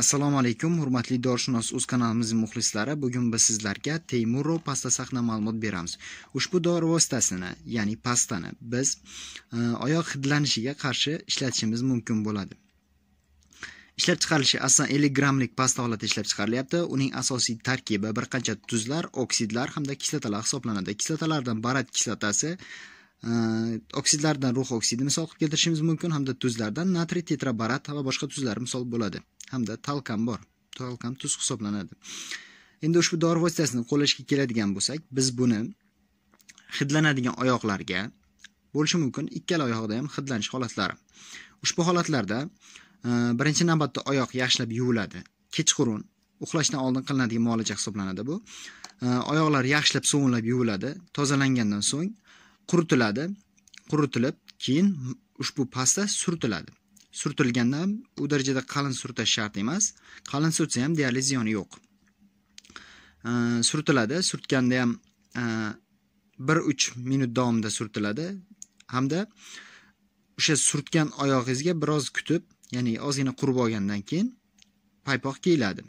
Assalomu alaykum, hurmatli dorishunos o'z kanalimizning muxlislari. Bugun biz sizlarga teymuro pasta sahna ma'lumot beramiz. Ushbu dori vositasini, ya'ni pastani biz e, oyoq hidlanishiga qarshi ishlatishimiz mumkin bo'ladi. Ishlab chiqarilishi asosan 50 grammlik pasta holatida ishlab chiqarilyapti. Uning asosiy tarkibi bir qancha tuzlar, oksidlar hamda kislotalar hisoblanadi. Kislotalardan barat kislotasi, e, oksidlardan rux oksidi misol qilib keltirishimiz mumkin hamda tuzlardan natriy tetrabarat va boshqa tuzlar misol bo'ladi. hamda talkam bor talkam tuz hisoblanadi endi ushbu dori vositasini qo'llashga keladigan bo'lsak biz buni hidlanadigan oyoqlarga bo'lishi mumkin ikkala oyoqda ham hidlanish holatlari ushbu holatlarda e, birinchi navbatda oyoq yaxshilab yuviladi kechqurun uxlashdan oldin qilinadigan muolaja hisoblanadi bu e, oyoqlar yaxshilab sovunlab yuviladi tozalangandan so'ng quritiladi quritilib keyin ushbu pasta surtiladi surtilganda ham u darajada qalin surtish shart emas qalin surtsa ham deyarli ziyoni yo'q surtiladi surtganda ham e, bir uch minut davomida surtiladi hamda o'sha surtgan oyog'ingizga biroz kutib ya'ni ozgina qurib olgandan keyin paypoq kiyiladi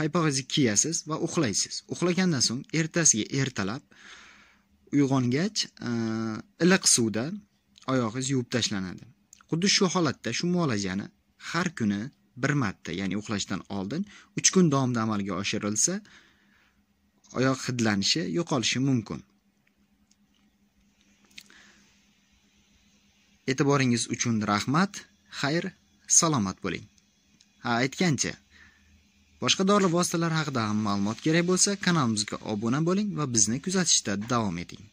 paypog'ingizni kiyasiz va uxlaysiz uxlagandan so'ng ertasiga ertalab uyg'ongach e, iliq suvda oyog'ingiz yuvib tashlanadi xuddi shu holatda shu muolajani har kuni bir marta ya'ni uxlashdan oldin uch kun davomida amalga oshirilsa oyoq hidlanishi yo'qolishi mumkin e'tiboringiz uchun rahmat xayr salomat bo'ling ha aytgancha boshqa dori vositalari haqida ham ma'lumot kerak bo'lsa kanalimizga obuna bo'ling va bizni kuzatishda davom eting